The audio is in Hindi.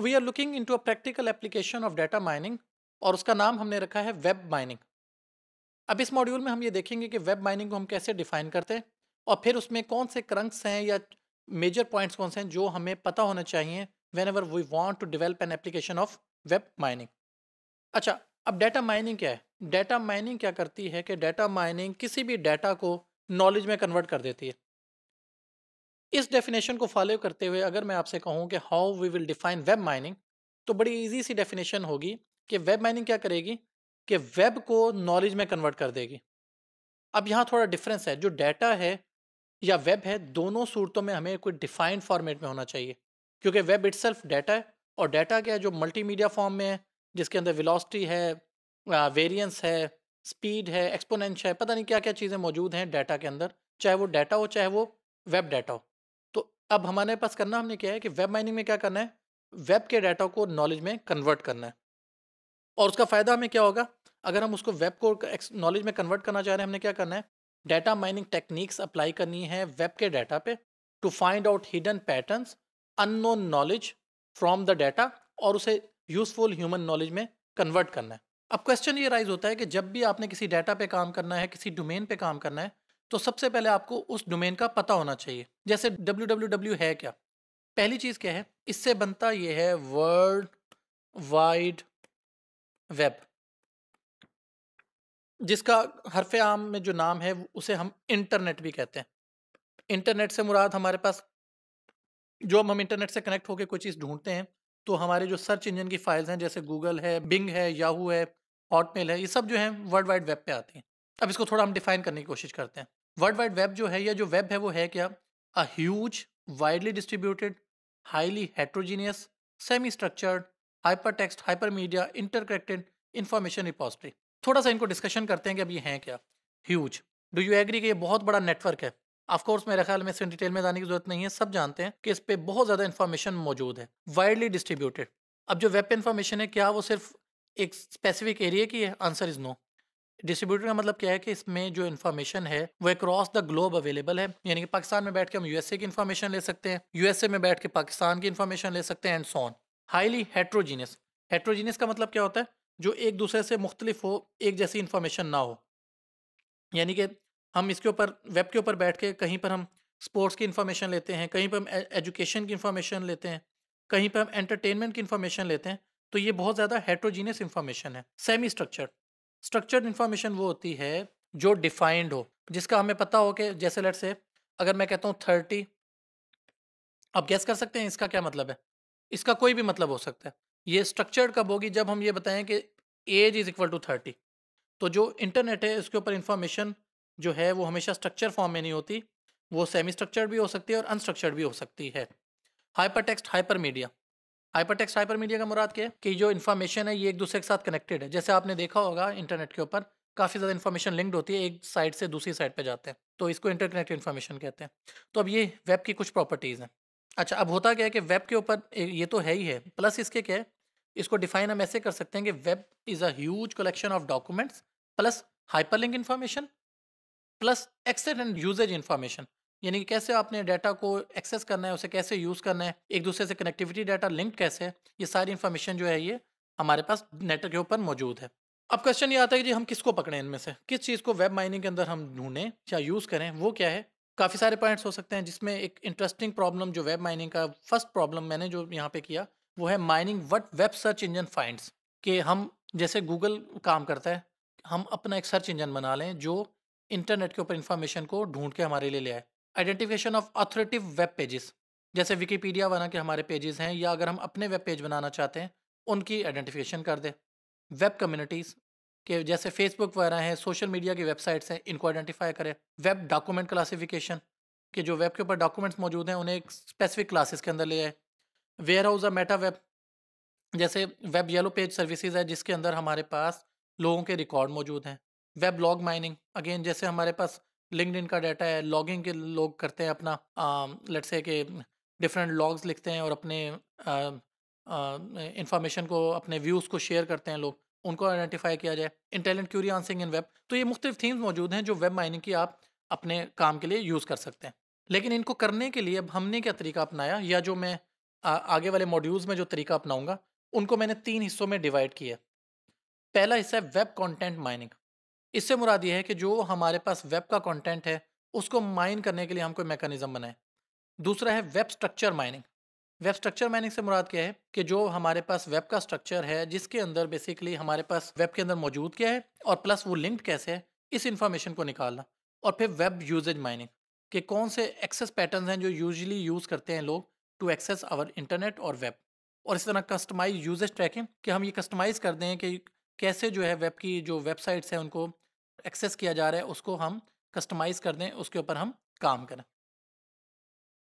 we are looking to a practical application of data mining और उसका नाम हमने रखा है वेब माइनिंग अब इस मॉड्यूल में हम ये देखेंगे कि वेब माइनिंग को हम कैसे डिफाइन करते हैं और फिर उसमें कौन से क्रंक्स हैं या मेजर पॉइंट्स कौन से हैं जो हमें पता होना चाहिए whenever we want to develop an application of web mining अच्छा अब डाटा माइनिंग क्या है डाटा माइनिंग क्या करती है कि डाटा माइनिंग किसी भी डाटा को नॉलेज में कन्वर्ट कर देती है इस डेफिनेशन को फॉलो करते हुए अगर मैं आपसे कहूँ कि how we will define web mining तो बड़ी ईजी सी डेफिनेशन होगी कि वेब माइनिंग क्या करेगी कि वेब को नॉलेज में कन्वर्ट कर देगी अब यहाँ थोड़ा डिफरेंस है जो डाटा है या वेब है दोनों सूरतों में हमें कोई डिफाइंड फॉर्मेट में होना चाहिए क्योंकि वेब सेल्फ डाटा है और डाटा क्या है जो मल्टीमीडिया फॉर्म में है जिसके अंदर वेलोसिटी है वेरियंस है स्पीड है एक्सपोनेंश है पता नहीं क्या क्या चीज़ें मौजूद हैं डाटा के अंदर चाहे वो डाटा हो चाहे वो वेब डाटा हो अब हमारे पास करना हमने क्या है कि वेब माइनिंग में क्या करना है वेब के डाटा को नॉलेज में कन्वर्ट करना है और उसका फ़ायदा हमें क्या होगा अगर हम उसको वेब को नॉलेज में कन्वर्ट करना चाह रहे हैं हमने क्या करना है डाटा माइनिंग टेक्निक्स अप्लाई करनी है वेब के डाटा पे to find out hidden patterns unknown knowledge from the data और उसे यूजफुल ह्यूमन नॉलेज में कन्वर्ट करना है अब क्वेश्चन ये राइज होता है कि जब भी आपने किसी डाटा पे काम करना है किसी डोमेन पे काम करना है तो सबसे पहले आपको उस डोमेन का पता होना चाहिए जैसे डब्ल्यू है क्या पहली चीज़ क्या है इससे बनता यह है वर्ल्ड वाइड वेब जिसका हरफ आम में जो नाम है उसे हम इंटरनेट भी कहते हैं इंटरनेट से मुराद हमारे पास जो हम इंटरनेट से कनेक्ट होकर कोई चीज़ ढूंढते हैं तो हमारे जो सर्च इंजन की फाइल्स हैं जैसे गूगल है बिंग है याहू है हॉटमेल है ये सब जो है वर्ल्ड वाइड वेब पे आती हैं अब इसको थोड़ा हम डिफाइन करने की कोशिश करते हैं वर्ल्ड वाइड वेब जो है या जो वेब है वो है क्या a huge widely distributed highly heterogeneous semi structured hypertext hypermedia interconnected information repository थोड़ा सा इनको डिस्कशन करते हैं कि अब ये हैं क्या ह्यूज डू यू एग्री कि ये बहुत बड़ा नेटवर्क है ऑफकोर्स मेरे ख्याल में इसमें डिटेल में जाने की जरूरत नहीं है सब जानते हैं कि इस पर बहुत ज़्यादा इन्फॉर्मेशन मौजूद है वाइडली डिस्ट्रीब्यूटेड अब जो वेब इन्फॉर्मेशन है क्या वो सिर्फ एक स्पेसिफिक एरिया की है आंसर इज़ नो डिस्ट्रीब्यूटर का मतलब क्या है कि इसमें जो इन्फॉर्मेशन है वो अक्रॉस द ग्लोब अवेलेबल है यानी कि पाकिस्तान में बैठ के हम यूएसए की इन्फॉर्मेशन ले सकते हैं यूएसए में बैठ के पाकिस्तान की इन्फॉर्मेशन ले सकते हैं and so on highly heterogeneous heterogeneous का मतलब क्या होता है जो एक दूसरे से मुख्तलिफ हो एक जैसी इन्फॉर्मेशन ना हो यानी कि हम इसके ऊपर वेब के ऊपर बैठ के कहीं पर हम स्पोर्ट्स की इन्फॉर्मेशन लेते हैं कहीं पर हम एजुकेशन e-, की इन्फॉर्मेशन लेते हैं कहीं पर हम एंटरटेनमेंट की इन्फॉर्मेशन लेते हैं तो ये बहुत ज़्यादा हेट्रोजीनियस इन्फॉर्मेशन है सेमी स्ट्रक्चर्ड स्ट्रक्चर्ड इन्फॉर्मेशन वो होती है जो डिफाइंड हो जिसका हमें पता हो कि जैसे लेट से अगर मैं कहता हूँ थर्टी आप गैस कर सकते हैं इसका क्या मतलब है इसका कोई भी मतलब हो सकता है ये स्ट्रक्चर्ड कब होगी जब हम ये बताएं कि age is equal to thirty तो जो इंटरनेट है उसके ऊपर इंफॉर्मेशन जो है वो हमेशा स्ट्रक्चर फॉर्म में नहीं होती वो सेमी स्ट्रक्चर्ड भी हो सकती है और अनस्ट्रक्चर्ड भी हो सकती है hypertext hypermedia hypertext hypermedia का मुराद क्या है कि जो इन्फॉर्मेशन है ये एक दूसरे के साथ कनेक्टेड है जैसे आपने देखा होगा इंटरनेट के ऊपर काफ़ी ज़्यादा इन्फॉर्मेशन लिंक्ड होती है एक साइड से दूसरी साइड पे जाते हैं तो इसको इंटरकनेक्टेड इन्फॉर्मेशन कहते हैं तो अब ये वेब की कुछ प्रॉपर्टीज़ हैं अच्छा अब होता क्या है कि वेब के ऊपर ये तो है ही है प्लस इसके क्या है इसको डिफाइन हम ऐसे कर सकते हैं कि web is a collection of documents plus link information plus access and usage information यानी कि कैसे आपने डाटा को एक्सेस करना है उसे कैसे यूज़ करना है एक दूसरे से कनेक्टिविटी डाटा लिंक कैसे है ये सारी इन्फॉर्मेशन जो है ये हमारे पास नेटवर्क के ऊपर मौजूद है अब क्वेश्चन ये आता है कि जी हम किसको पकड़ें इनमें से किस चीज़ को वेब माइनिंग के अंदर हम ढूंढें या यूज़ करें वो क्या है काफ़ी सारे पॉइंट्स हो सकते हैं जिसमें एक इंटरेस्टिंग प्रॉब्लम जो वेब माइनिंग का फर्स्ट प्रॉब्लम मैंने जो यहाँ पे किया वो है mining what web search engine finds कि हम जैसे गूगल काम करता है हम अपना एक सर्च इंजन बना लें जो इंटरनेट के ऊपर इंफॉर्मेशन को ढूंढ के हमारे लिए ले आए identification of authoritative web pages जैसे विकीपीडिया वाला के हमारे पेजेस हैं या अगर हम अपने वेब पेज बनाना चाहते हैं उनकी आइडेंटिफिकेशन कर दें वेब कम्युनिटीज़ के जैसे फेसबुक वगैरह हैं सोशल मीडिया की वेबसाइट्स हैं इनको आइडेंटिफाई करें वेब डॉक्यूमेंट क्लासिफिकेशन के जो वेब के ऊपर डॉक्यूमेंट्स मौजूद हैं उन्हें एक स्पेसिफिक क्लासेस के अंदर ले आए वेयर हाउस मेटा वेब जैसे वेब येलो पेज सर्विसेज है जिसके अंदर हमारे पास लोगों के रिकॉर्ड मौजूद हैं वेब लॉग माइनिंग अगेन जैसे हमारे पास लिंकड का डाटा है लॉगिंग के लोग करते हैं अपना लेट्स से कि डिफरेंट लॉग्स लिखते हैं और अपने इंफॉर्मेशन को अपने व्यूज़ को शेयर करते हैं लोग उनको आइडेंटिफाई किया जाए इंटेलेंट क्यूरी आंसिंग इन वेब तो ये मुख्तलिफ थीम्स मौजूद हैं जो वेब माइनिंग की आप अपने काम के लिए यूज़ कर सकते हैं लेकिन इनको करने के लिए अब हमने क्या तरीका अपनाया या जो मैं आ, आगे वाले मॉड्यूल्स में जो तरीका अपनाऊंगा उनको मैंने तीन हिस्सों में डिवाइड किया पहला हिस्सा है वेब कंटेंट माइनिंग इससे मुराद ये है कि जो हमारे पास वेब का कंटेंट है उसको माइन करने के लिए हम कोई मैकेनिज्म बनाए दूसरा है web structure mining web structure mining से मुराद क्या है कि जो हमारे पास वेब का स्ट्रक्चर है जिसके अंदर बेसिकली हमारे पास वेब के अंदर मौजूद क्या है और प्लस वो लिंक्ड कैसे है इस इंफॉर्मेशन को निकालना और फिर वेब यूजेज माइनिंग कि कौन से एक्सेस पैटर्न हैं जो यूजली यूज़ करते हैं लोग टू एक्सेस आवर इंटरनेट और वेब और इस तरह कस्टमाइज यूजेज ट्रैकिंग कि हम ये कस्टमाइज़ कर दें कि कैसे जो है वेब की जो वेबसाइट्स हैं उनको एक्सेस किया जा रहा है उसको हम कस्टमाइज़ कर दें उसके ऊपर हम काम करें